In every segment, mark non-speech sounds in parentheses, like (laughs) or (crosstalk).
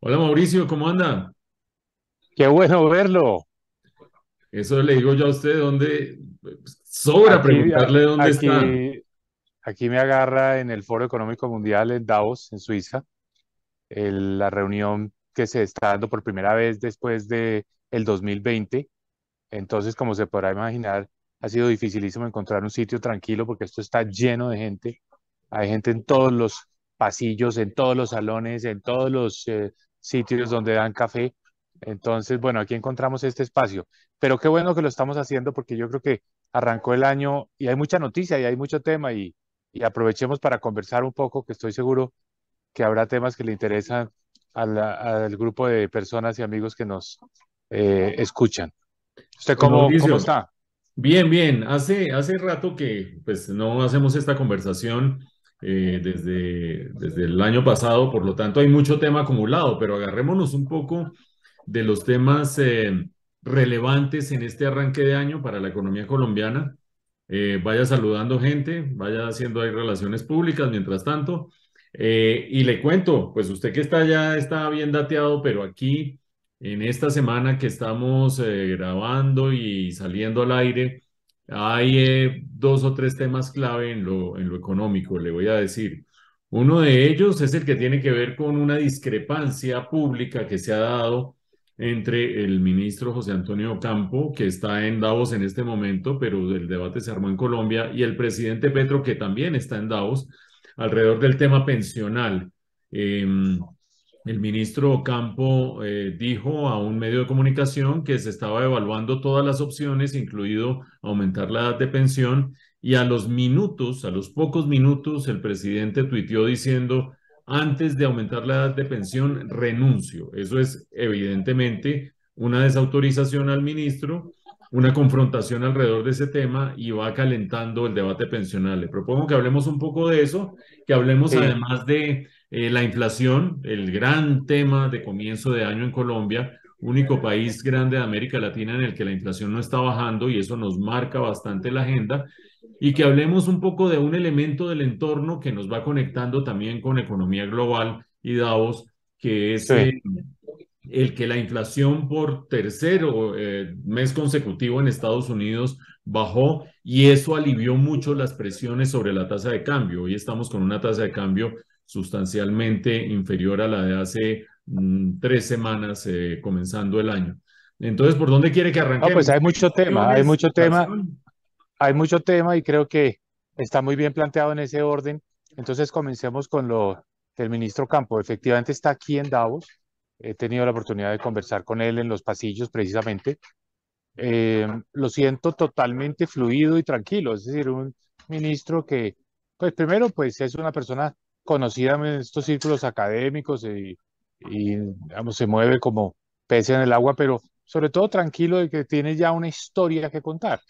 Hola Mauricio, ¿cómo anda? Qué bueno verlo. Eso le digo yo a usted, ¿dónde? Pues, sobra preguntarle dónde está. Aquí me agarra en el Foro Económico Mundial en Davos, en Suiza, la reunión que se está dando por primera vez después de el 2020. Entonces, como se podrá imaginar, ha sido dificilísimo encontrar un sitio tranquilo porque esto está lleno de gente. Hay gente en todos los pasillos, en todos los salones, en todos los eh, sitios donde dan café. Entonces, bueno, aquí encontramos este espacio. Pero qué bueno que lo estamos haciendo porque yo creo que arrancó el año y hay mucha noticia y hay mucho tema y, aprovechemos para conversar un poco, que estoy seguro que habrá temas que le interesan al, grupo de personas y amigos que nos eh, escuchan. ¿Usted cómo, está? Bien, bien. Hace, hace rato que pues, no hacemos esta conversación eh, desde, desde el año pasado, por lo tanto hay mucho tema acumulado, pero agarrémonos un poco de los temas eh, relevantes en este arranque de año para la economía colombiana. Eh, vaya saludando gente, vaya haciendo ahí relaciones públicas mientras tanto. y le cuento, pues usted que está ya está bien dateado, pero aquí en esta semana que estamos grabando y saliendo al aire, hay eh, dos o tres temas clave en lo, económico, le voy a decir. Uno de ellos es el que tiene que ver con una discrepancia pública que se ha dado entre el ministro José Antonio Campo, que está en Davos en este momento, pero el debate se armó en Colombia, y el presidente Petro, que también está en Davos, alrededor del tema pensional. Em, el ministro Ocampo eh, dijo a un medio de comunicación que se estaba evaluando todas las opciones, incluido aumentar la edad de pensión, y a los minutos, a los pocos minutos, el presidente tuiteó diciendo, antes de aumentar la edad de pensión, renuncio. Eso es evidentemente una desautorización al ministro, una confrontación alrededor de ese tema y va calentando el debate pensional. Le propongo que hablemos un poco de eso, que hablemos además de eh, la inflación, el gran tema de comienzo de año en Colombia, único país grande de América Latina en el que la inflación no está bajando y eso nos marca bastante la agenda. Y que hablemos un poco de un elemento del entorno que nos va conectando también con economía global y Davos, que es el, que la inflación por tercer eh, mes consecutivo en Estados Unidos bajó y eso alivió mucho las presiones sobre la tasa de cambio. Hoy estamos con una tasa de cambio sustancialmente inferior a la de hace mm, tres semanas eh, comenzando el año. Entonces, ¿por dónde quiere que arranquemos? pues hay mucho tema, hay mucho tema, hay mucho tema y creo que está muy bien planteado en ese orden. Entonces, comencemos con lo del ministro Campo. Efectivamente está aquí en Davos. He tenido la oportunidad de conversar con él en los pasillos precisamente. Em, lo siento totalmente fluido y tranquilo, es decir, un ministro que, pues primero, pues es una persona conocida en estos círculos académicos y, se mueve como pez en el agua, pero sobre todo tranquilo de que tiene ya una historia que contar,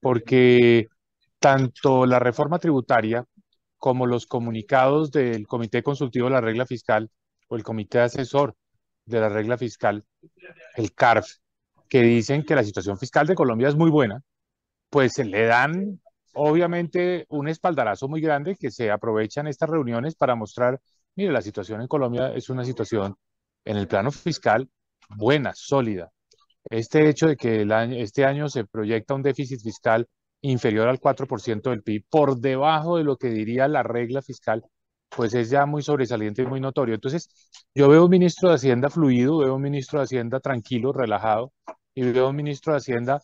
porque tanto la reforma tributaria como los comunicados del Comité Consultivo de la Regla Fiscal o el Comité Asesor de la Regla Fiscal, el CARF, que dicen que la situación fiscal de Colombia es muy buena, pues se le dan obviamente un espaldarazo muy grande que se aprovechan estas reuniones para mostrar, mire, la situación en Colombia es una situación en el plano fiscal buena, sólida. Este hecho de que este año se proyecta un déficit fiscal inferior al 4% del PIB, por debajo de lo que diría la regla fiscal, pues es ya muy sobresaliente y muy notorio. Entonces, yo veo un ministro de Hacienda fluido, veo un ministro de Hacienda tranquilo, relajado, y veo un ministro de Hacienda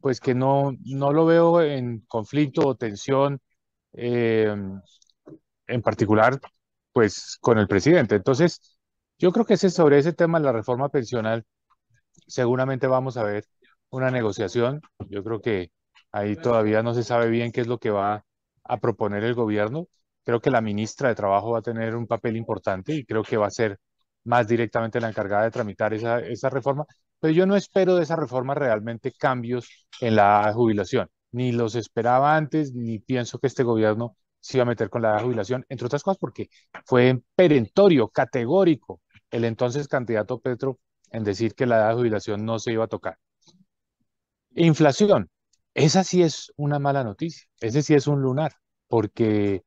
pues que no, no lo veo en conflicto o tensión em, en particular pues con el presidente. Entonces, yo creo que sobre ese tema, de la reforma pensional, seguramente vamos a ver una negociación. Yo creo que ahí todavía no se sabe bien qué es lo que va a proponer el gobierno. Creo que la ministra de Trabajo va a tener un papel importante y creo que va a ser más directamente la encargada de tramitar esa, esa reforma. Pero yo no espero de esa reforma realmente cambios en la jubilación. Ni los esperaba antes, ni pienso que este gobierno se iba a meter con la jubilación, entre otras cosas porque fue perentorio, categórico, el entonces candidato Petro en decir que la edad de jubilación no se iba a tocar. Inflación. Esa sí es una mala noticia. Ese sí es un lunar, porque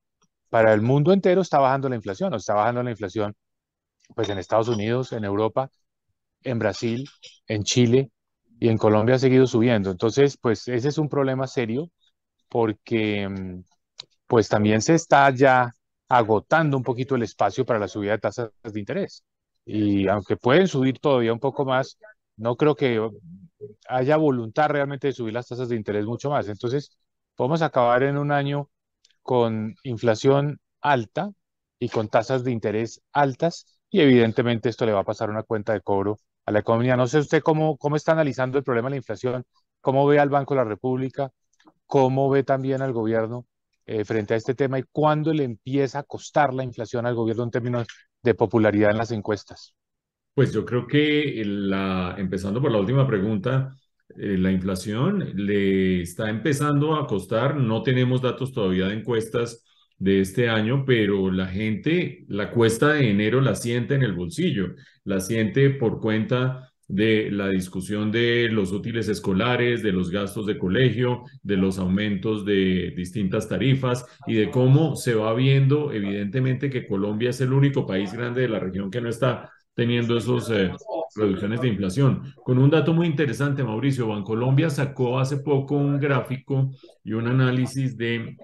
para el mundo entero está bajando la inflación, o está bajando la inflación pues en Estados Unidos, en Europa, en Brasil, en Chile y en Colombia ha seguido subiendo. Entonces, pues ese es un problema serio porque mm, pues también se está ya agotando un poquito el espacio para la subida de tasas de interés. Y aunque pueden subir todavía un poco más, no creo que haya voluntad realmente de subir las tasas de interés mucho más. Entonces, podemos acabar en un año con inflación alta y con tasas de interés altas y evidentemente esto le va a pasar una cuenta de cobro a la economía. No sé usted cómo, cómo está analizando el problema de la inflación, cómo ve al Banco de la República, cómo ve también al gobierno eh, frente a este tema y cuándo le empieza a costar la inflación al gobierno en términos de popularidad en las encuestas. Pues yo creo que la, empezando por la última pregunta, eh, la inflación le está empezando a costar, no tenemos datos todavía de encuestas de este año, pero la gente la cuesta de enero la siente en el bolsillo, la siente por cuenta de la discusión de los útiles escolares, de los gastos de colegio, de los aumentos de distintas tarifas y de cómo se va viendo evidentemente que Colombia es el único país grande de la región que no está teniendo esas eh, reducciones de inflación. Con un dato muy interesante, Mauricio, Bancolombia sacó hace poco un gráfico y un análisis de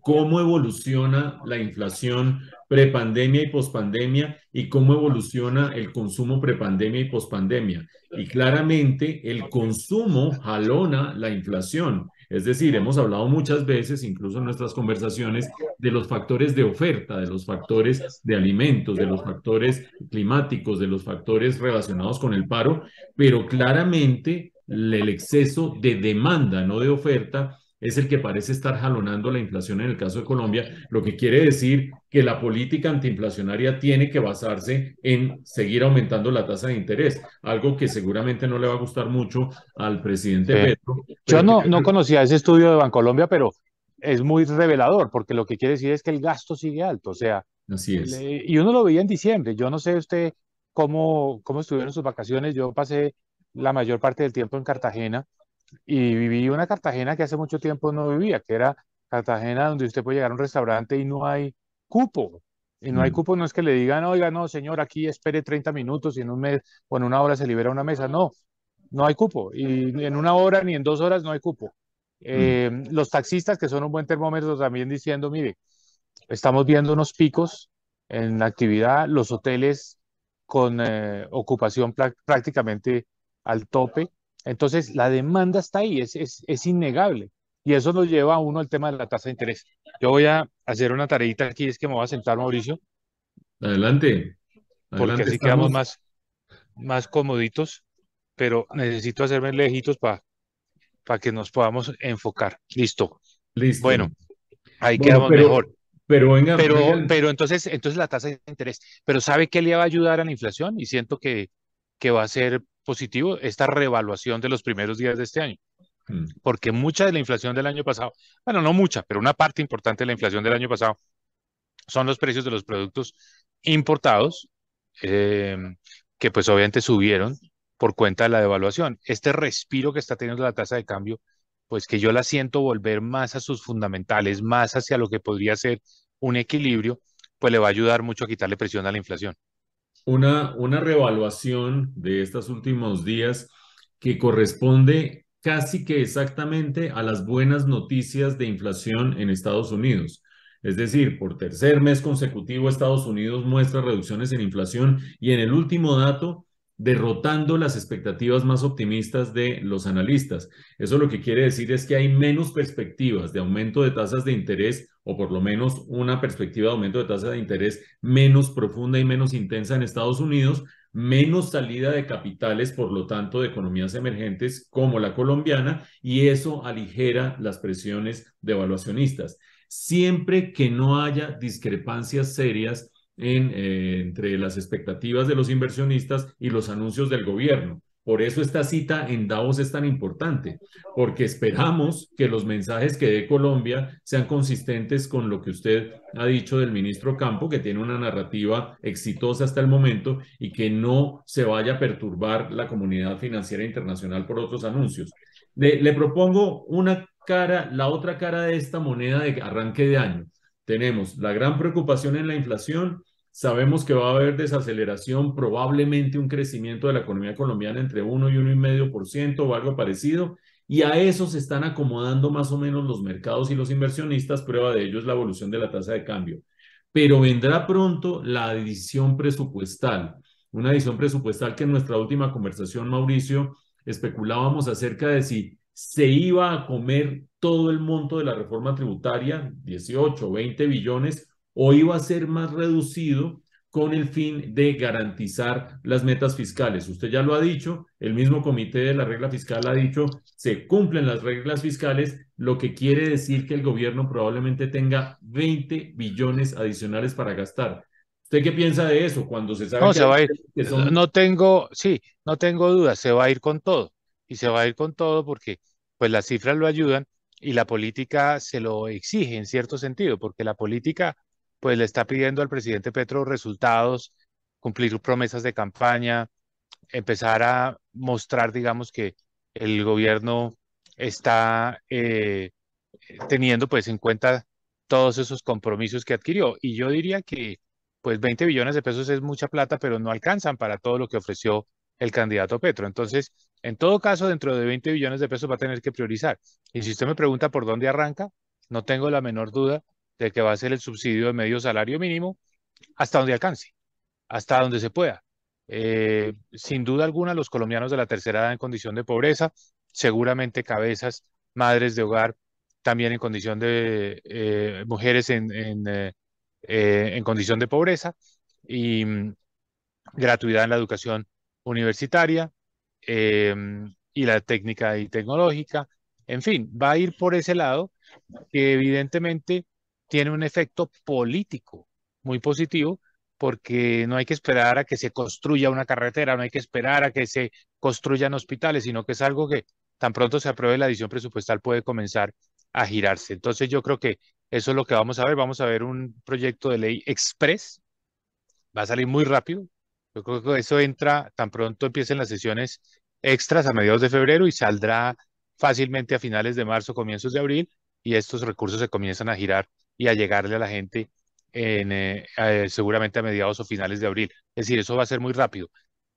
cómo evoluciona la inflación prepandemia y pospandemia y cómo evoluciona el consumo prepandemia y pospandemia. Y claramente el consumo jalona la inflación. Es decir, hemos hablado muchas veces, incluso en nuestras conversaciones, de los factores de oferta, de los factores de alimentos, de los factores climáticos, de los factores relacionados con el paro, pero claramente el exceso de demanda, no de oferta, es el que parece estar jalonando la inflación en el caso de Colombia, lo que quiere decir que la política antiinflacionaria tiene que basarse en seguir aumentando la tasa de interés, algo que seguramente no le va a gustar mucho al presidente Petro. Yo no, no conocía ese estudio de Bancolombia, pero es muy revelador, porque lo que quiere decir es que el gasto sigue alto, o sea, Así es. y uno lo veía en diciembre, yo no sé usted cómo, cómo estuvieron sus vacaciones, yo pasé la mayor parte del tiempo en Cartagena, y viví una Cartagena que hace mucho tiempo no vivía, que era Cartagena donde usted puede llegar a un restaurante y no hay cupo. Y no hay mm. cupo, no es que le digan, oiga, no, señor, aquí espere 30 minutos y en un mes o en una hora se libera una mesa. No, no hay cupo. Y en una hora ni en dos horas no hay cupo. Mm. Eh, los taxistas, que son un buen termómetro, también diciendo, mire, estamos viendo unos picos en la actividad, los hoteles con eh, ocupación prácticamente al tope, entonces, la demanda está ahí, es, es, innegable. Y eso nos lleva a uno al tema de la tasa de interés. Yo voy a hacer una tareita aquí, es que me voy a sentar, Mauricio. Adelante. porque así quedamos más, más comoditos, pero necesito hacerme lejitos para para que nos podamos enfocar. Listo. Listo. Bueno, ahí quedamos mejor. Pero, venga, pero, entonces, entonces la tasa de interés. Pero ¿sabe qué le va a ayudar a la inflación? Y siento que, que va a ser positivo esta revaluación de los primeros días de este año. Mm. Porque mucha de la inflación del año pasado, bueno, no mucha, pero una parte importante de la inflación del año pasado son los precios de los productos importados, eh, que pues obviamente subieron por cuenta de la devaluación. Este respiro que está teniendo la tasa de cambio, pues que yo la siento volver más a sus fundamentales, más hacia lo que podría ser un equilibrio, pues le va a ayudar mucho a quitarle presión a la inflación una, una reevaluación de estos últimos días que corresponde casi que exactamente a las buenas noticias de inflación en Estados Unidos. Es decir, por tercer mes consecutivo Estados Unidos muestra reducciones en inflación y en el último dato derrotando las expectativas más optimistas de los analistas. Eso lo que quiere decir es que hay menos perspectivas de aumento de tasas de interés o por lo menos una perspectiva de aumento de tasas de interés menos profunda y menos intensa en Estados Unidos, menos salida de capitales, por lo tanto, de economías emergentes como la colombiana, y eso aligera las presiones devaluacionistas. Siempre que no haya discrepancias serias en, eh, entre las expectativas de los inversionistas y los anuncios del gobierno. Por eso esta cita en Davos es tan importante, porque esperamos que los mensajes que dé Colombia sean consistentes con lo que usted ha dicho del ministro Campo, que tiene una narrativa exitosa hasta el momento y que no se vaya a perturbar la comunidad financiera internacional por otros anuncios. le, le propongo una cara, la otra cara de esta moneda de arranque de año. Tenemos la gran preocupación en la inflación, sabemos que va a haber desaceleración, probablemente un crecimiento de la economía colombiana entre 1 y 1,5% o algo parecido, y a eso se están acomodando más o menos los mercados y los inversionistas, prueba de ello es la evolución de la tasa de cambio. Pero vendrá pronto la adición presupuestal, una adición presupuestal que en nuestra última conversación, Mauricio, especulábamos acerca de si se iba a comer todo el monto de la reforma tributaria, 18 o 20 billones, o iba a ser más reducido con el fin de garantizar las metas fiscales. Usted ya lo ha dicho, el mismo comité de la regla fiscal ha dicho, se cumplen las reglas fiscales, lo que quiere decir que el gobierno probablemente tenga 20 billones adicionales para gastar. ¿Usted qué piensa de eso cuando se sabe que, se va a ir. no tengo, sí, no tengo duda, se va a ir con todo y se va a ir con todo porque pues las cifras lo ayudan y la política se lo exige en cierto sentido, porque la política pues le está pidiendo al presidente Petro resultados, cumplir promesas de campaña, empezar a mostrar, digamos, que el gobierno está eh, teniendo pues en cuenta todos esos compromisos que adquirió. Y yo diría que pues 20 billones de pesos es mucha plata, pero no alcanzan para todo lo que ofreció el candidato Petro. Entonces, en todo caso, dentro de 20 billones de pesos va a tener que priorizar. Y si usted me pregunta por dónde arranca, no tengo la menor duda de que va a ser el subsidio de medio salario mínimo hasta donde alcance, hasta donde se pueda. Eh, sin duda alguna, los colombianos de la tercera edad en condición de pobreza, seguramente cabezas, madres de hogar, también en condición de eh, mujeres eh, en, condición de pobreza y mm, gratuidad en la educación universitaria, Em, y la técnica y tecnológica. En fin, va a ir por ese lado que evidentemente tiene un efecto político muy positivo porque no hay que esperar a que se construya una carretera, no hay que esperar a que se construyan hospitales, sino que es algo que tan pronto se apruebe la edición presupuestal puede comenzar a girarse. Entonces yo creo que eso es lo que vamos a ver. Vamos a ver un proyecto de ley express, va a salir muy rápido, yo creo que eso entra, tan pronto empiecen las sesiones extras a mediados de febrero y saldrá fácilmente a finales de marzo, comienzos de abril, y estos recursos se comienzan a girar y a llegarle a la gente en, eh, eh, seguramente a mediados o finales de abril. Es decir, eso va a ser muy rápido.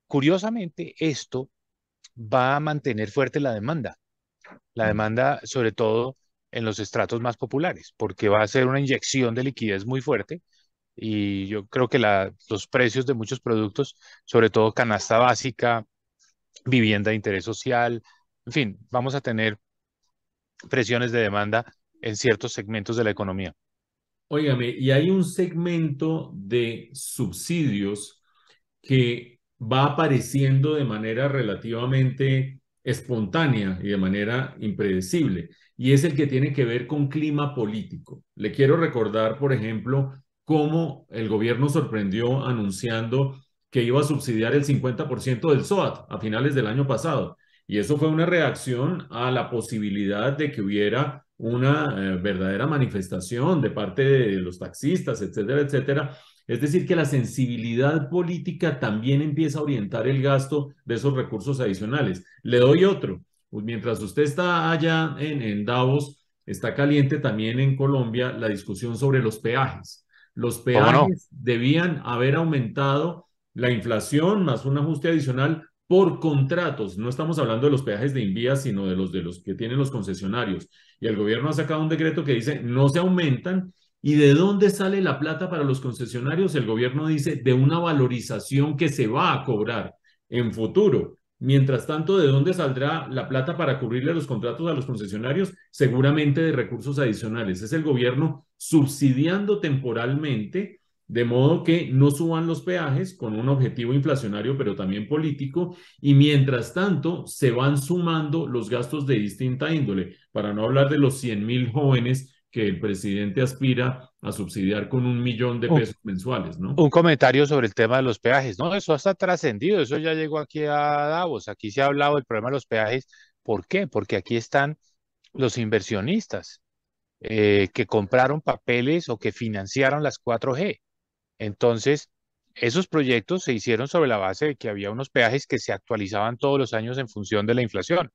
Curiosamente, esto va a mantener fuerte la demanda, la mm. demanda sobre todo en los estratos más populares, porque va a ser una inyección de liquidez muy fuerte y yo creo que los precios de muchos productos, sobre todo canasta básica, vivienda de interés social, en fin, vamos a tener presiones de demanda en ciertos segmentos de la economía. Óigame, y hay un segmento de subsidios que va apareciendo de manera relativamente espontánea y de manera impredecible, y es el que tiene que ver con clima político. Le quiero recordar, por ejemplo, cómo el gobierno sorprendió anunciando que iba a subsidiar el 50% del SOAT a finales del año pasado. Y eso fue una reacción a la posibilidad de que hubiera una eh, verdadera manifestación de parte de los taxistas, etcétera, etcétera. Es decir, que la sensibilidad política también empieza a orientar el gasto de esos recursos adicionales. Le doy otro. Mientras usted está allá en, en Davos, está caliente también en Colombia la discusión sobre los peajes. Los peajes debían haber aumentado la inflación más un ajuste adicional por contratos. No estamos hablando de los peajes de Invía, sino de los de los que tienen los concesionarios. Y el gobierno ha sacado un decreto que dice no se aumentan. ¿Y de dónde sale la plata para los concesionarios? El gobierno dice de una valorización que se va a cobrar en futuro. Mientras tanto, ¿de dónde saldrá la plata para cubrirle los contratos a los concesionarios? Seguramente de recursos adicionales. Es el gobierno subsidiando temporalmente, de modo que no suban los peajes con un objetivo inflacionario, pero también político, y mientras tanto se van sumando los gastos de distinta índole, para no hablar de los 100 mil jóvenes que el presidente aspira a subsidiar con un millón de pesos mensuales, ¿no? Un comentario sobre el tema de los peajes, ¿no? Eso está trascendido, eso ya llegó aquí a Davos, aquí se ha hablado del problema de los peajes. ¿Por qué? Porque aquí están los inversionistas eh, que compraron papeles o que financiaron las 4G. Entonces, esos proyectos se hicieron sobre la base de que había unos peajes que se actualizaban todos los años en función de la inflación.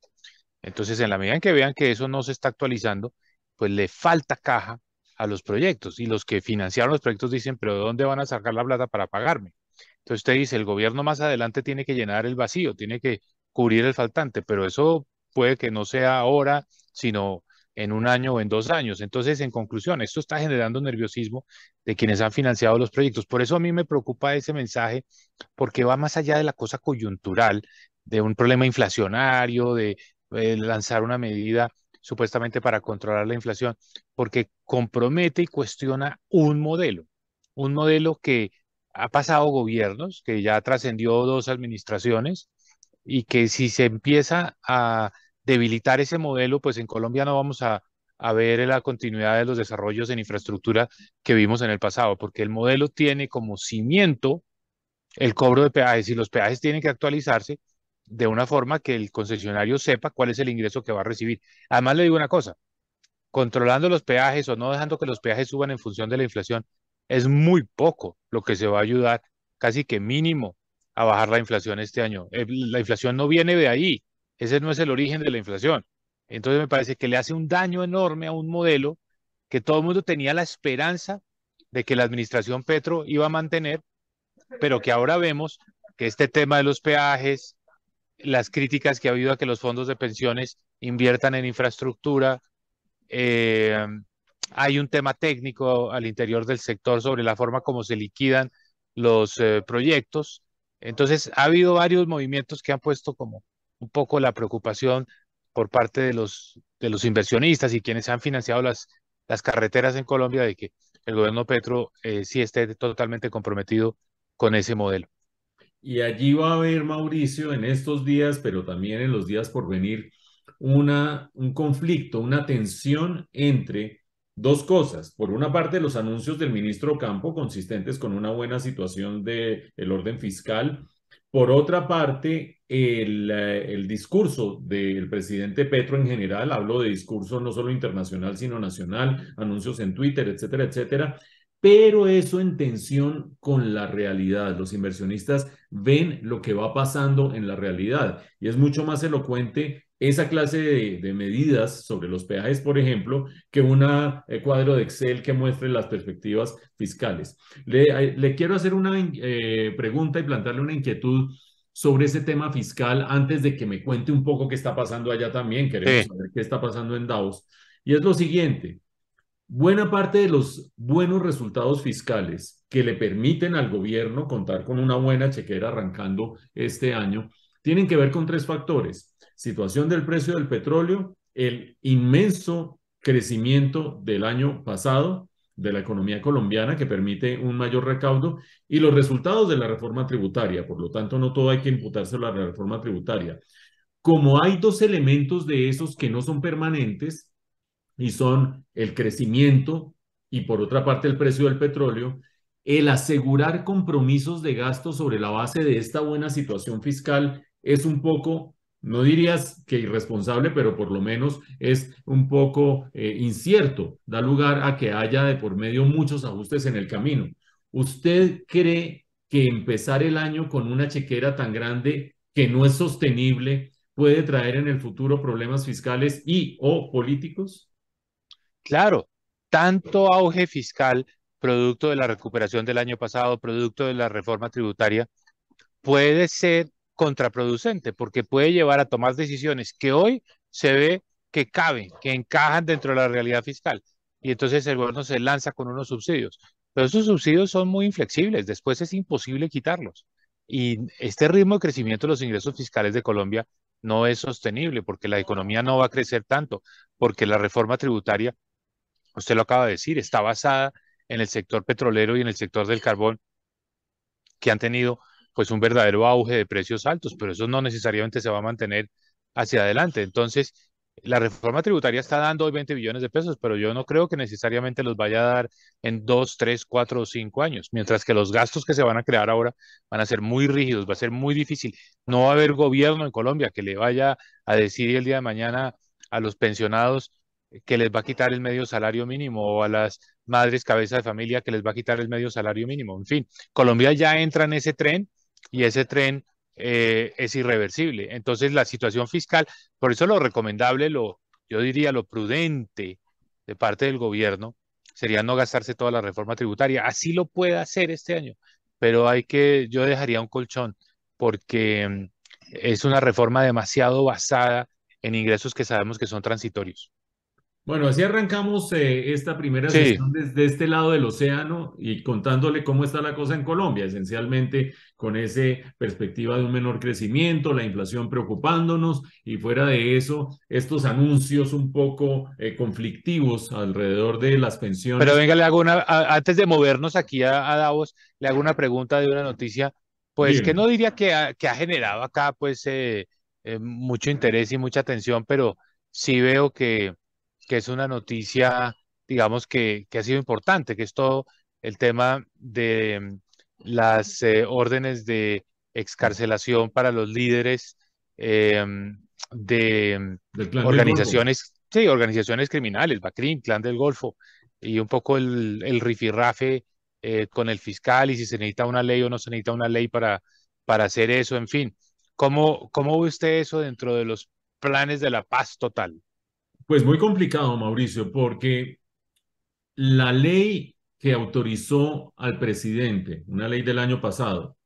Entonces, en la medida en que vean que eso no se está actualizando, pues le falta caja los proyectos y los que financiaron los proyectos dicen, pero ¿de dónde van a sacar la plata para pagarme? Entonces usted dice, el gobierno más adelante tiene que llenar el vacío, tiene que cubrir el faltante, pero eso puede que no sea ahora, sino en un año o en dos años. Entonces, en conclusión, esto está generando nerviosismo de quienes han financiado los proyectos. Por eso a mí me preocupa ese mensaje, porque va más allá de la cosa coyuntural, de un problema inflacionario, de eh, lanzar una medida supuestamente para controlar la inflación, porque compromete y cuestiona un modelo, un modelo que ha pasado gobiernos, que ya trascendió dos administraciones y que si se empieza a debilitar ese modelo, pues en Colombia no vamos a, ver la continuidad de los desarrollos en infraestructura que vimos en el pasado, porque el modelo tiene como cimiento el cobro de peajes y los peajes tienen que actualizarse de una forma que el concesionario sepa cuál es el ingreso que va a recibir. Además, le digo una cosa, controlando los peajes o no dejando que los peajes suban en función de la inflación, es muy poco lo que se va a ayudar, casi que mínimo, a bajar la inflación este año. La inflación no viene de ahí, ese no es el origen de la inflación. Entonces me parece que le hace un daño enorme a un modelo que todo el mundo tenía la esperanza de que la administración Petro iba a mantener, pero que ahora vemos que este tema de los peajes, las críticas que ha habido a que los fondos de pensiones inviertan en infraestructura. Eh, hay un tema técnico al interior del sector sobre la forma como se liquidan los eh, proyectos. Entonces, ha habido varios movimientos que han puesto como un poco la preocupación por parte de los, de los inversionistas y quienes han financiado las, las carreteras en Colombia de que el gobierno Petro eh, sí esté totalmente comprometido con ese modelo. Y allí va a haber, Mauricio, en estos días, pero también en los días por venir, una, un conflicto, una tensión entre dos cosas. Por una parte, los anuncios del ministro Campo, consistentes con una buena situación del el orden fiscal. Por otra parte, el, eh, el discurso del presidente Petro en general, hablo de discurso no solo internacional, sino nacional, anuncios en Twitter, etcétera, etcétera, pero eso en tensión con la realidad. Los inversionistas ven lo que va pasando en la realidad y es mucho más elocuente esa clase de, medidas sobre los peajes, por ejemplo, que un eh, cuadro de Excel que muestre las perspectivas fiscales. Le, eh, quiero hacer una eh, pregunta y plantearle una inquietud sobre ese tema fiscal antes de que me cuente un poco qué está pasando allá también. Queremos saber qué está pasando en Davos. Y es lo siguiente, Buena parte de los buenos resultados fiscales que le permiten al gobierno contar con una buena chequera arrancando este año tienen que ver con tres factores. Situación del precio del petróleo, el inmenso crecimiento del año pasado de la economía colombiana que permite un mayor recaudo y los resultados de la reforma tributaria. Por lo tanto, no todo hay que imputárselo a la reforma tributaria. Como hay dos elementos de esos que no son permanentes, y son el crecimiento y por otra parte el precio del petróleo, el asegurar compromisos de gasto sobre la base de esta buena situación fiscal es un poco, no dirías que irresponsable, pero por lo menos es un poco eh, incierto, da lugar a que haya de por medio muchos ajustes en el camino. ¿Usted cree que empezar el año con una chequera tan grande que no es sostenible puede traer en el futuro problemas fiscales y o políticos? Claro, tanto auge fiscal, producto de la recuperación del año pasado, producto de la reforma tributaria, puede ser contraproducente porque puede llevar a tomar decisiones que hoy se ve que caben, que encajan dentro de la realidad fiscal. Y entonces el gobierno se lanza con unos subsidios. Pero esos subsidios son muy inflexibles, después es imposible quitarlos. Y este ritmo de crecimiento de los ingresos fiscales de Colombia no es sostenible porque la economía no va a crecer tanto, porque la reforma tributaria usted lo acaba de decir, está basada en el sector petrolero y en el sector del carbón, que han tenido pues un verdadero auge de precios altos, pero eso no necesariamente se va a mantener hacia adelante. Entonces, la reforma tributaria está dando hoy 20 billones de pesos, pero yo no creo que necesariamente los vaya a dar en dos tres cuatro o cinco años, mientras que los gastos que se van a crear ahora van a ser muy rígidos, va a ser muy difícil. No va a haber gobierno en Colombia que le vaya a decir el día de mañana a los pensionados que les va a quitar el medio salario mínimo o a las madres cabeza de familia que les va a quitar el medio salario mínimo. En fin, Colombia ya entra en ese tren y ese tren eh, es irreversible. Entonces la situación fiscal, por eso lo recomendable, lo, yo diría lo prudente de parte del gobierno sería no gastarse toda la reforma tributaria. Así lo puede hacer este año, pero hay que, yo dejaría un colchón porque mm, es una reforma demasiado basada en ingresos que sabemos que son transitorios. Bueno, así arrancamos eh, esta primera sesión desde este lado del océano y contándole cómo está la cosa en Colombia, esencialmente con esa perspectiva de un menor crecimiento, la inflación preocupándonos y fuera de eso, estos anuncios un poco eh, conflictivos alrededor de las pensiones. Pero venga, le hago una, antes de movernos aquí a, Davos, le hago una pregunta de una noticia, pues que no diría que ha, generado acá pues eh, mucho interés y mucha atención, pero sí veo que que es una noticia, digamos, que, que ha sido importante, que es todo el tema de mm, las eh, órdenes de excarcelación para los líderes eh, mm, de mm, organizaciones, sí, organizaciones criminales, BACRIM, Clan del Golfo, y un poco el, rifirrafe eh, con el fiscal y si se necesita una ley o no se necesita una ley para, para hacer eso, en fin. ¿Cómo, ¿Cómo ve usted eso dentro de los planes de la paz total? Pues muy complicado, Mauricio, porque la ley que autorizó al presidente, una ley del año pasado,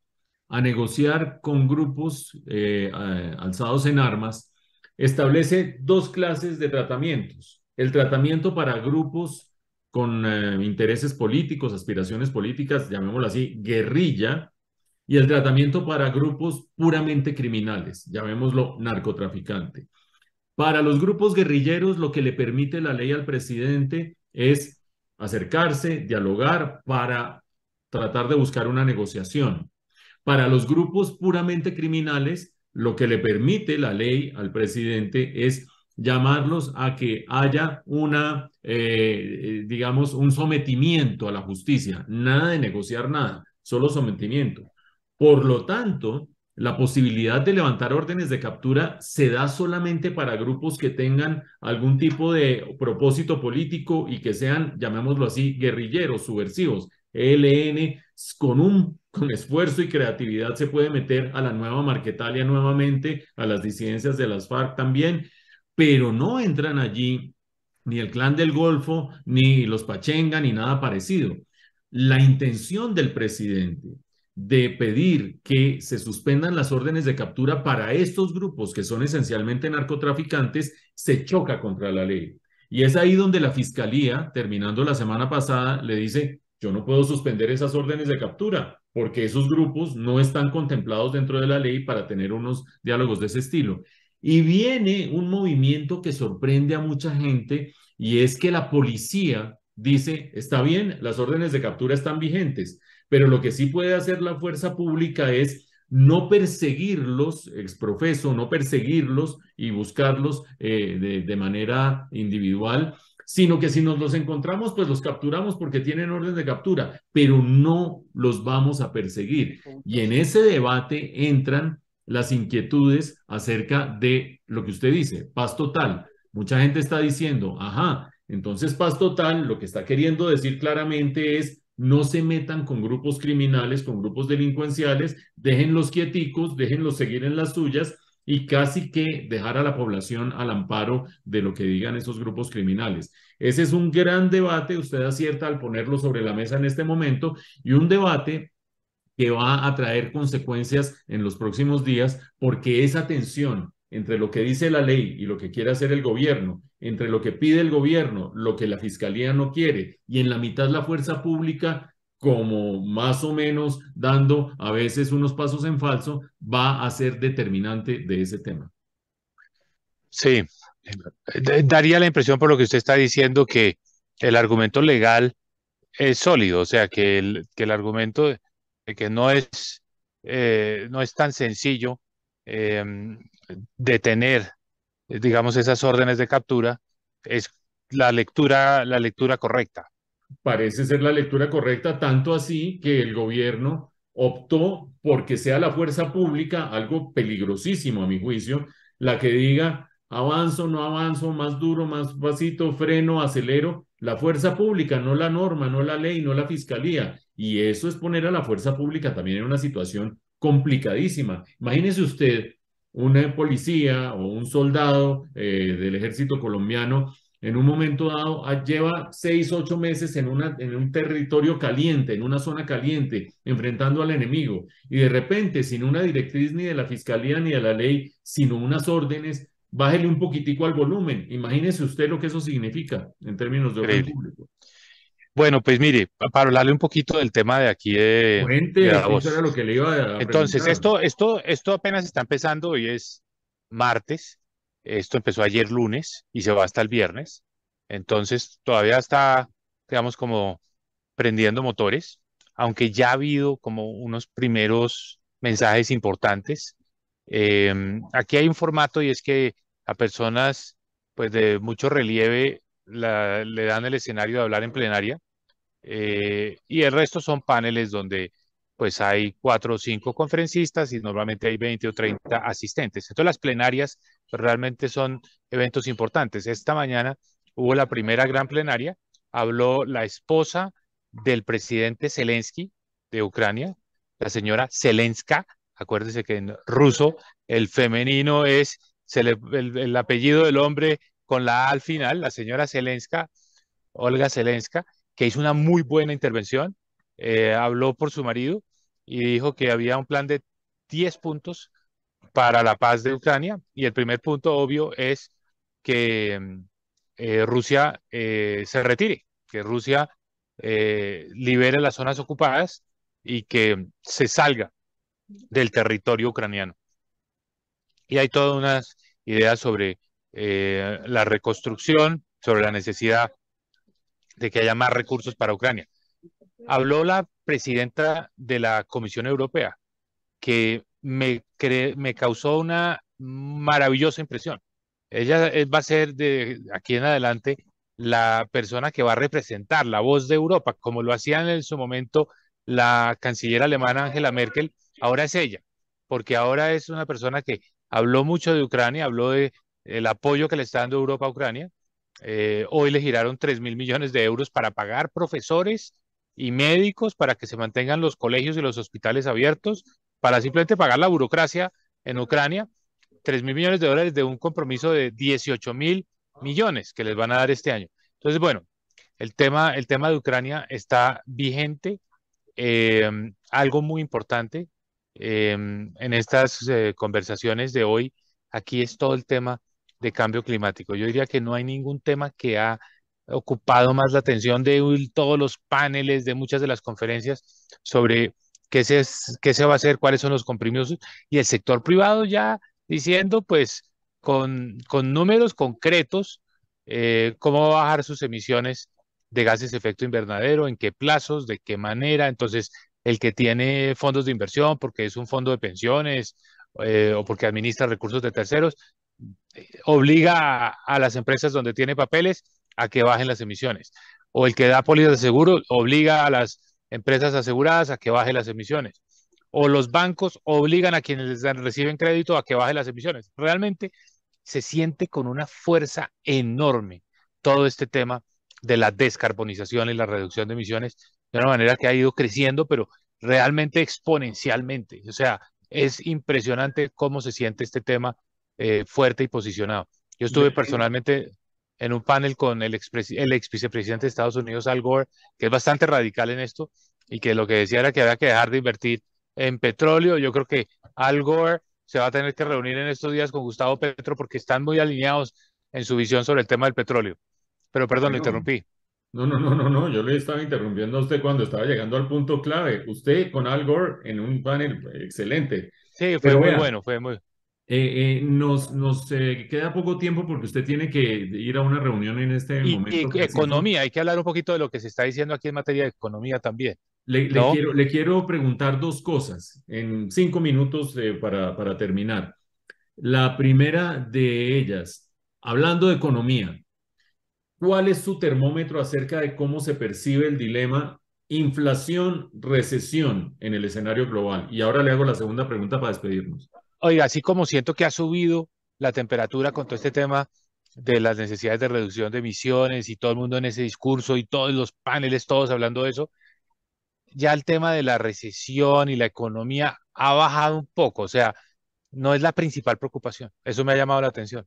a negociar con grupos eh, alzados en armas, establece dos clases de tratamientos. El tratamiento para grupos con eh, intereses políticos, aspiraciones políticas, llamémoslo así, guerrilla, y el tratamiento para grupos puramente criminales, llamémoslo narcotraficante. Para los grupos guerrilleros, lo que le permite la ley al presidente es acercarse, dialogar para tratar de buscar una negociación. Para los grupos puramente criminales, lo que le permite la ley al presidente es llamarlos a que haya una, eh, eh, digamos, un sometimiento a la justicia. Nada de negociar nada, solo sometimiento. Por lo tanto, la posibilidad de levantar órdenes de captura se da solamente para grupos que tengan algún tipo de propósito político y que sean, llamémoslo así, guerrilleros, subversivos. ELN, con un con esfuerzo y creatividad se puede meter a la nueva Marquetalia nuevamente, a las disidencias de las FARC también, pero no entran allí ni el Clan del Golfo, ni los Pachenga, ni nada parecido. La intención del presidente de pedir que se suspendan las órdenes de captura para estos grupos que son esencialmente narcotraficantes se choca contra la ley. Y es ahí donde la fiscalía, terminando la semana pasada, le dice, yo no puedo suspender esas órdenes de captura porque esos grupos no están contemplados dentro de la ley para tener unos diálogos de ese estilo. Y viene un movimiento que sorprende a mucha gente y es que la policía dice, está bien, las órdenes de captura están vigentes, pero lo que sí puede hacer la fuerza pública es no perseguirlos, exprofeso, no perseguirlos y buscarlos eh, de, de manera individual, sino que si nos los encontramos, pues los capturamos porque tienen orden de captura, pero no los vamos a perseguir. Y en ese debate entran las inquietudes acerca de lo que usted dice, paz total. Mucha gente está diciendo, ajá, entonces paz total lo que está queriendo decir claramente es no se metan con grupos criminales, con grupos delincuenciales, déjenlos quieticos, déjenlos seguir en las suyas y casi que dejar a la población al amparo de lo que digan esos grupos criminales. Ese es un gran debate, usted acierta al ponerlo sobre la mesa en este momento, y un debate que va a traer consecuencias en los próximos días porque esa tensión entre lo que dice la ley y lo que quiere hacer el gobierno, entre lo que pide el gobierno, lo que la fiscalía no quiere, y en la mitad la fuerza pública, como más o menos dando a veces unos pasos en falso, va a ser determinante de ese tema. Sí, eh, daría la impresión por lo que usted está diciendo que el argumento legal es sólido, o sea, que el, que el argumento de que no es, eh, no es tan sencillo eh, detener, eh, digamos, esas órdenes de captura, es la lectura, la lectura correcta. Parece ser la lectura correcta, tanto así que el gobierno optó porque sea la fuerza pública, algo peligrosísimo a mi juicio, la que diga avanzo, no avanzo, más duro, más pasito, freno, acelero, la fuerza pública, no la norma, no la ley, no la fiscalía. Y eso es poner a la fuerza pública también en una situación complicadísima. Imagínese usted una policía o un soldado eh, del ejército colombiano en un momento dado ah, lleva seis, ocho meses en, una, en un territorio caliente, en una zona caliente, enfrentando al enemigo. Y de repente, sin una directriz ni de la fiscalía ni de la ley, sino unas órdenes, bájele un poquitico al volumen. Imagínese usted lo que eso significa en términos de orden público. Bueno, pues mire, para hablarle un poquito del tema de aquí de, era lo que le iba Entonces, esto, esto, esto apenas está empezando, y es martes, esto empezó ayer lunes y se va hasta el viernes. Entonces, todavía está, digamos, como prendiendo motores, aunque ya ha habido como unos primeros mensajes importantes. Em, aquí hay un formato y es que a personas pues de mucho relieve le dan el escenario de hablar en plenaria eh, y el resto son paneles donde pues hay cuatro o cinco conferencistas y normalmente hay 20 o 30 asistentes. Entonces las plenarias realmente son eventos importantes. Esta mañana hubo la primera gran plenaria, habló la esposa del presidente Zelensky de Ucrania, la señora Zelenska. Acuérdense que en ruso el femenino es el, el, apellido del hombre con la A al final, la señora Zelenska, Olga Zelenska, que hizo una muy buena intervención, eh, habló por su marido y dijo que había un plan de 10 puntos para la paz de Ucrania y el primer punto obvio es que mm, eh, Rusia eh, se retire, que Rusia libere las zonas ocupadas y que se salga del territorio ucraniano. Y hay todas unas ideas sobre la reconstrucción, sobre la necesidad de que haya más recursos para Ucrania. Habló la presidenta de la Comisión Europea, que me, me causó una maravillosa impresión. Ella eh, va a ser de aquí en adelante la persona que va a representar la voz de Europa, como lo hacía en su momento la canciller alemana Angela Merkel, ahora es ella, porque ahora es una persona que habló mucho de Ucrania, habló de apoyo que le está dando Europa a Ucrania, eh, hoy le giraron 3 mil millones de euros para pagar profesores y médicos para que se mantengan los colegios y los hospitales abiertos, para simplemente pagar la burocracia en Ucrania. 3 mil millones de dólares de un compromiso de 18 mil millones que les van a dar este año. Entonces, bueno, el tema, el tema de Ucrania está vigente. Eh, algo muy importante eh, en estas conversaciones de hoy, aquí es todo el tema de cambio climático. Yo diría que no hay ningún tema que ha ocupado más la atención de todos los paneles, de muchas de las conferencias sobre qué se, qué se va a hacer, cuáles son los compromisos y el sector privado ya diciendo pues con, números concretos eh, cómo va a bajar sus emisiones de gases de efecto invernadero, en qué plazos, de qué manera. Entonces, el que tiene fondos de inversión porque es un fondo de pensiones eh, o porque administra recursos de terceros, obliga a, las empresas donde tiene papeles a que bajen las emisiones. O el que da pólizas de seguro obliga a las empresas aseguradas a que bajen las emisiones. O los bancos obligan a quienes les reciben crédito a que bajen las emisiones. Realmente se siente con una fuerza enorme todo este tema de la descarbonización y la reducción de emisiones de una manera que ha ido creciendo, pero realmente exponencialmente. O sea, es impresionante cómo se siente este tema eh, fuerte y posicionado. Yo estuve personalmente en un panel con el ex, el ex vicepresidente de Estados Unidos, Al Gore, que es bastante radical en esto y que lo que decía era que había que dejar de invertir en petróleo. Yo creo que Al Gore se va a tener que reunir en estos días con Gustavo Petro porque están muy alineados en su visión sobre el tema del petróleo. Pero perdón, lo interrumpí. No, no, no, no, no, yo le estaba interrumpiendo a usted cuando estaba llegando al punto clave. Usted con Al Gore en un panel excelente. Sí, fue muy bueno, fue muy. Eh, eh, nos nos eh, queda poco tiempo porque usted tiene que ir a una reunión en este momento. Y economía, hay que hablar un poquito de lo que se está diciendo aquí en materia de economía también. Le, quiero, le quiero, preguntar dos cosas en cinco minutos para, para terminar. La primera de ellas, hablando de economía, ¿cuál es su termómetro acerca de cómo se percibe el dilema inflación-recesión en el escenario global? Y ahora le hago la segunda pregunta para despedirnos. Oiga, así como siento que ha subido la temperatura con todo este tema de las necesidades de reducción de emisiones y todo el mundo en ese discurso y todos los paneles, todos hablando de eso, ya el tema de la recesión y la economía ha bajado un poco, o sea, no es la principal preocupación, eso me ha llamado la atención.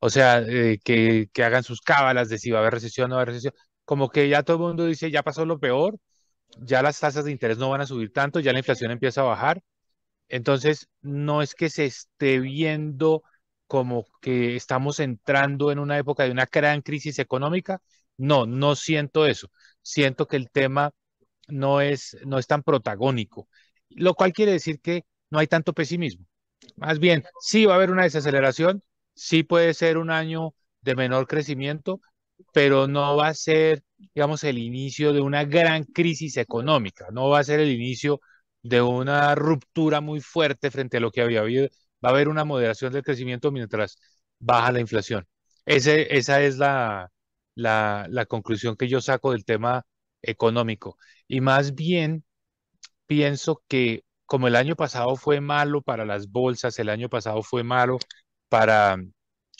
O sea, eh, que, que, hagan sus cábalas de si va a haber recesión o no va a haber recesión, como que ya todo el mundo dice, ya pasó lo peor, ya las tasas de interés no van a subir tanto, ya la inflación empieza a bajar, entonces, no es que se esté viendo como que estamos entrando en una época de una gran crisis económica. No, no siento eso. Siento que el tema no es, no es tan protagónico, lo cual quiere decir que no hay tanto pesimismo. Más bien, sí va a haber una desaceleración, sí puede ser un año de menor crecimiento, pero no va a ser, digamos, el inicio de una gran crisis económica, no va a ser el inicio de una ruptura muy fuerte frente a lo que había habido. Va a haber una moderación del crecimiento mientras baja la inflación. Ese, esa es la, la, la conclusión que yo saco del tema económico. Y más bien pienso que como el año pasado fue malo para las bolsas, el año pasado fue malo para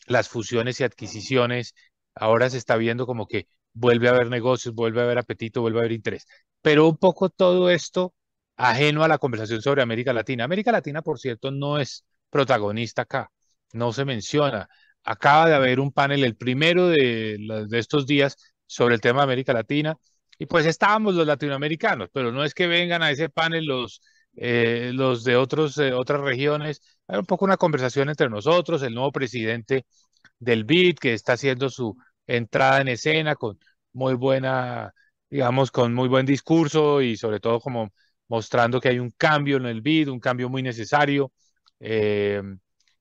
las fusiones y adquisiciones, ahora se está viendo como que vuelve a haber negocios, vuelve a haber apetito, vuelve a haber interés. Pero un poco todo esto ajeno a la conversación sobre América Latina. América Latina, por cierto, no es protagonista acá, no se menciona. Acaba de haber un panel, el primero de, estos días, sobre el tema América Latina, y pues estábamos los latinoamericanos, pero no es que vengan a ese panel los, eh, los de otros, eh, otras regiones. hay un poco una conversación entre nosotros, el nuevo presidente del BID, que está haciendo su entrada en escena con muy buena, digamos, con muy buen discurso y sobre todo como mostrando que hay un cambio en el BID, un cambio muy necesario. Eh,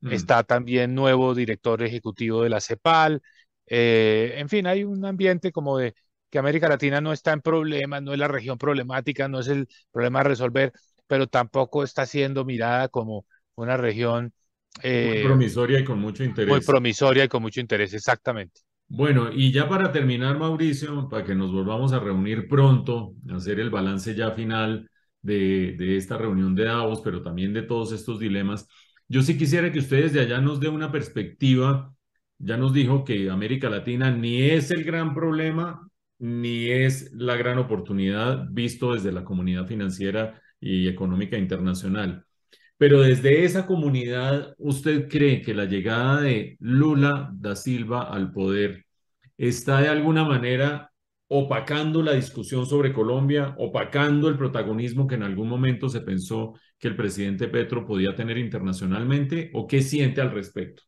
mm. Está también nuevo director ejecutivo de la CEPAL. Eh, en fin, hay un ambiente como de que América Latina no está en problemas, no es la región problemática, no es el problema a resolver, pero tampoco está siendo mirada como una región... Eh, muy promisoria y con mucho interés. Muy promisoria y con mucho interés, exactamente. Bueno, y ya para terminar, Mauricio, para que nos volvamos a reunir pronto, hacer el balance ya final de, esta reunión de Davos, pero también de todos estos dilemas. Yo sí quisiera que ustedes de allá nos dé una perspectiva. Ya nos dijo que América Latina ni es el gran problema, ni es la gran oportunidad visto desde la comunidad financiera y económica internacional. Pero desde esa comunidad, ¿usted cree que la llegada de Lula da Silva al poder está de alguna manera opacando la discusión sobre Colombia, opacando el protagonismo que en algún momento se pensó que el presidente Petro podía tener internacionalmente? ¿O qué siente al respecto?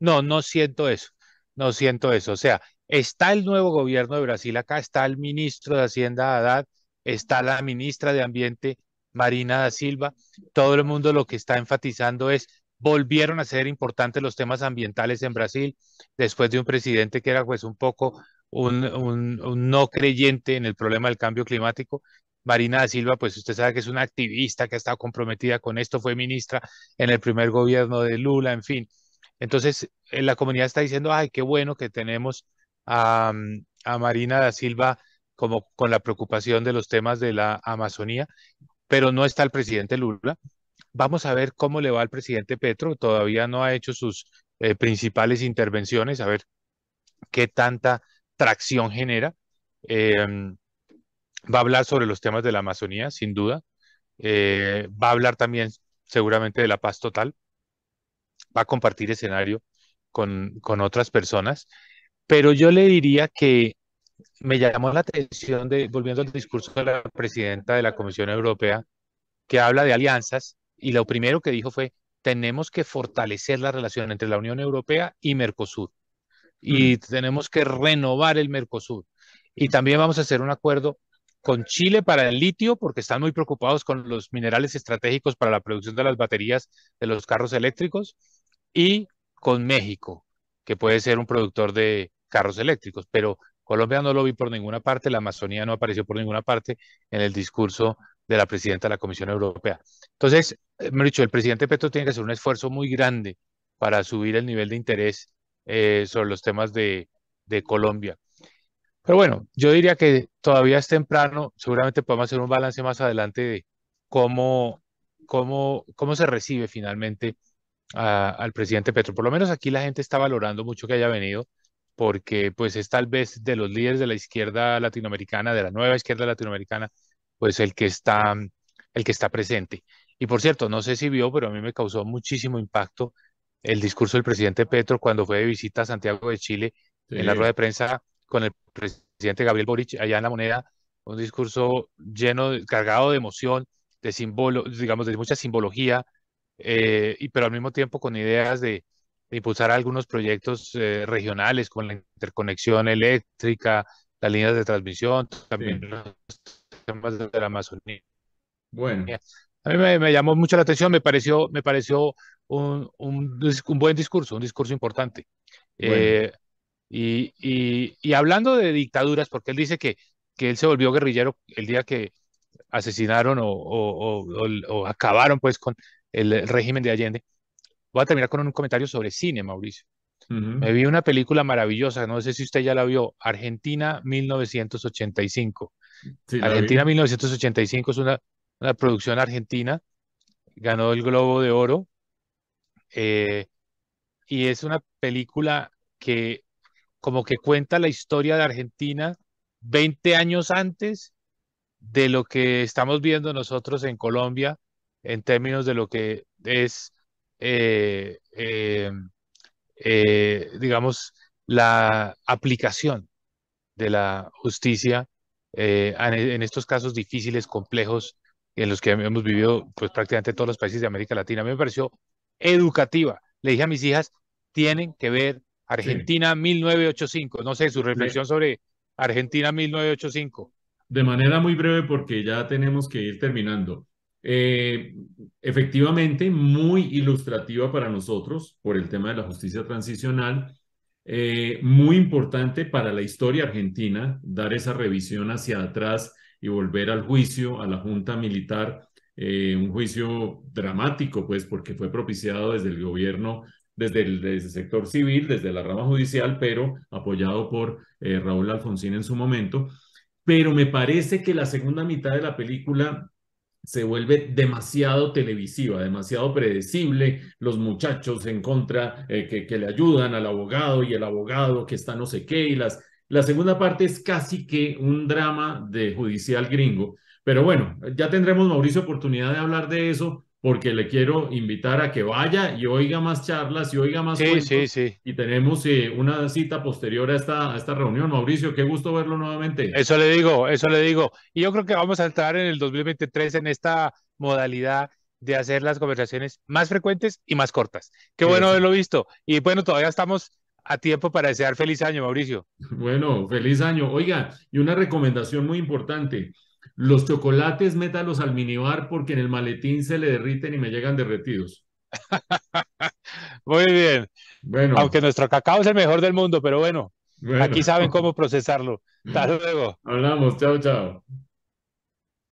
No, no siento eso, no siento eso. O sea, está el nuevo gobierno de Brasil acá, está el ministro de Hacienda Haddad, está la ministra de Ambiente Marina da Silva. Todo el mundo lo que está enfatizando es volvieron a ser importantes los temas ambientales en Brasil después de un presidente que era pues un poco un, no creyente en el problema del cambio climático, Marina da Silva, pues usted sabe que es una activista que ha estado comprometida con esto, fue ministra en el primer gobierno de Lula, en fin. Entonces, eh, la comunidad está diciendo, ay, qué bueno que tenemos mm, a, Marina da Silva como con la preocupación de los temas de la Amazonía, pero no está el presidente Lula. Vamos a ver cómo le va al presidente Petro, todavía no ha hecho sus eh, principales intervenciones, a ver qué tanta tracción genera. Em, va a hablar sobre los temas de la Amazonía, sin duda. Eh, va a hablar también seguramente de la paz total. Va a compartir escenario con, con otras personas. Pero yo le diría que me llamó la atención, de, volviendo al discurso de la presidenta de la Comisión Europea, que habla de alianzas y lo primero que dijo fue, tenemos que fortalecer la relación entre la Unión Europea y Mercosur y tenemos que renovar el Mercosur. Y también vamos a hacer un acuerdo con Chile para el litio, porque están muy preocupados con los minerales estratégicos para la producción de las baterías de los carros eléctricos, y con México, que puede ser un productor de carros eléctricos. Pero Colombia no lo vi por ninguna parte, la Amazonía no apareció por ninguna parte en el discurso de la presidenta de la Comisión Europea. Entonces, eh, me dicho, el presidente Petro tiene que hacer un esfuerzo muy grande para subir el nivel de interés eh, sobre los temas de, de Colombia. Pero bueno, yo diría que todavía es temprano, seguramente podemos hacer un balance más adelante de cómo, cómo, cómo se recibe finalmente al presidente Petro. Por lo menos aquí la gente está valorando mucho que haya venido, porque pues es tal vez de los líderes de la izquierda latinoamericana, de la nueva izquierda latinoamericana, pues el que está, el que está presente. Y por cierto, no sé si vio, pero a mí me causó muchísimo impacto el discurso del presidente Petro cuando fue de visita a Santiago de Chile en la rueda de prensa con el presidente Gabriel Boric allá en La Moneda, un discurso lleno, cargado de emoción, de simbolo, digamos, de mucha simbología, eh, y, pero al mismo tiempo con ideas de, impulsar algunos proyectos eh, regionales con la interconexión eléctrica, las líneas de transmisión, también los temas de la Amazonía. Bueno. A mí me, me, llamó mucho la atención, me pareció, me pareció un, un, buen discurso, un discurso importante. Eh, y, y, y, hablando de dictaduras, porque él dice que, que él se volvió guerrillero el día que asesinaron o, o, acabaron pues con el, régimen de Allende. Voy a terminar con un comentario sobre cine, Mauricio. Me vi una película maravillosa, no sé si usted ya la vio, Argentina 1985. Argentina 1985 es una, una producción argentina, ganó el Globo de Oro eh, y es una película que como que cuenta la historia de Argentina 20 años antes de lo que estamos viendo nosotros en Colombia en términos de lo que es, eh, eh, digamos, la aplicación de la justicia en estos casos difíciles, complejos, en los que hemos vivido pues, prácticamente todos los países de América Latina. A mí me pareció educativa. Le dije a mis hijas, tienen que ver Argentina 1985. No sé, su reflexión sobre Argentina 1985. De manera muy breve porque ya tenemos que ir terminando. Eh, efectivamente, muy ilustrativa para nosotros por el tema de la justicia transicional. Eh, muy importante para la historia argentina dar esa revisión hacia atrás y volver al juicio, a la junta militar eh, un juicio dramático, pues porque fue propiciado desde el gobierno, desde el, sector civil, desde la rama judicial, pero apoyado por eh, Raúl Alfonsín en su momento. Pero me parece que la segunda mitad de la película se vuelve demasiado televisiva, demasiado predecible, los muchachos en contra eh, que, que, le ayudan al abogado y el abogado que está no sé qué, y las, la segunda parte es casi que un drama de judicial gringo, pero bueno, ya tendremos, Mauricio, oportunidad de hablar de eso porque le quiero invitar a que vaya y oiga más charlas y oiga más. Sí, sí, sí. Y tenemos eh, una cita posterior a esta, esta reunión. Mauricio, qué gusto verlo nuevamente. Eso le digo, eso le digo. Y yo creo que vamos a entrar en el 2023 en esta modalidad de hacer las conversaciones más frecuentes y más cortas. Qué bueno lo haberlo visto. Y bueno, todavía estamos a tiempo para desear feliz año, Mauricio. Bueno, feliz año. Oiga, y una recomendación muy importante. Los chocolates, métalos al minibar porque en el maletín se le derriten y me llegan derretidos. (laughs) Muy bien. Bueno. Aunque nuestro cacao es el mejor del mundo, pero bueno. aquí saben cómo (laughs) procesarlo. Hasta luego. Hablamos, chao, chao.